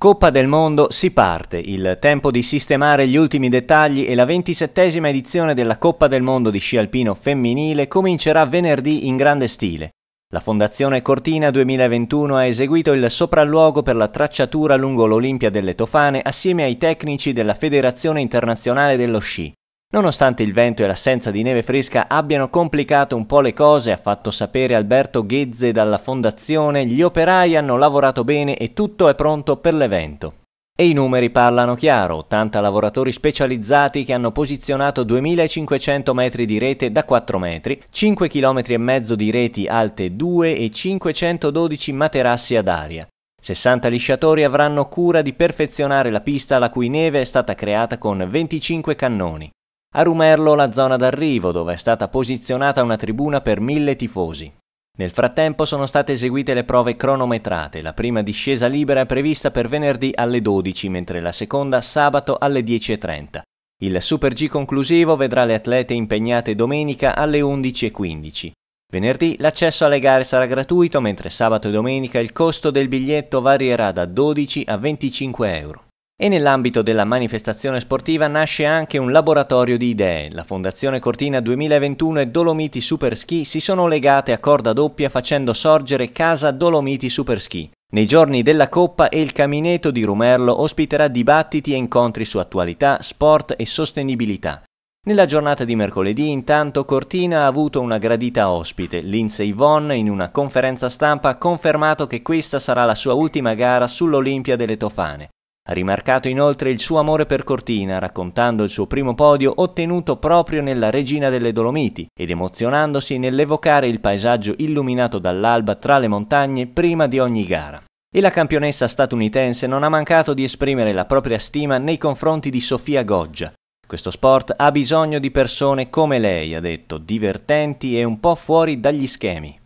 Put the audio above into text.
Coppa del Mondo si parte, il tempo di sistemare gli ultimi dettagli e la ventisettesima edizione della Coppa del Mondo di sci alpino femminile comincerà venerdì in grande stile. La Fondazione Cortina 2021 ha eseguito il sopralluogo per la tracciatura lungo l'Olimpia delle Tofane assieme ai tecnici della Federazione Internazionale dello Sci. Nonostante il vento e l'assenza di neve fresca abbiano complicato un po' le cose, ha fatto sapere Alberto Ghezze dalla fondazione, gli operai hanno lavorato bene e tutto è pronto per l'evento. E i numeri parlano chiaro, 80 lavoratori specializzati che hanno posizionato 2500 metri di rete da 4 metri, 5 km e mezzo di reti alte 2 e 512 materassi ad aria. 60 lisciatori avranno cura di perfezionare la pista la cui neve è stata creata con 25 cannoni. A Rumerlo la zona d'arrivo, dove è stata posizionata una tribuna per mille tifosi. Nel frattempo sono state eseguite le prove cronometrate, la prima discesa libera è prevista per venerdì alle 12, mentre la seconda sabato alle 10.30. Il Super G conclusivo vedrà le atlete impegnate domenica alle 11.15. Venerdì l'accesso alle gare sarà gratuito, mentre sabato e domenica il costo del biglietto varierà da 12 a 25 euro. E nell'ambito della manifestazione sportiva nasce anche un laboratorio di idee. La Fondazione Cortina 2021 e Dolomiti Superski si sono legate a corda doppia facendo sorgere Casa Dolomiti Superski. Nei giorni della Coppa e il Camineto di Rumerlo ospiterà dibattiti e incontri su attualità, sport e sostenibilità. Nella giornata di mercoledì, intanto, Cortina ha avuto una gradita ospite. Lindsay Vonn, in una conferenza stampa, ha confermato che questa sarà la sua ultima gara sull'Olimpia delle Tofane. Ha rimarcato inoltre il suo amore per Cortina, raccontando il suo primo podio ottenuto proprio nella Regina delle Dolomiti ed emozionandosi nell'evocare il paesaggio illuminato dall'alba tra le montagne prima di ogni gara. E la campionessa statunitense non ha mancato di esprimere la propria stima nei confronti di Sofia Goggia. Questo sport ha bisogno di persone come lei, ha detto, divertenti e un po' fuori dagli schemi.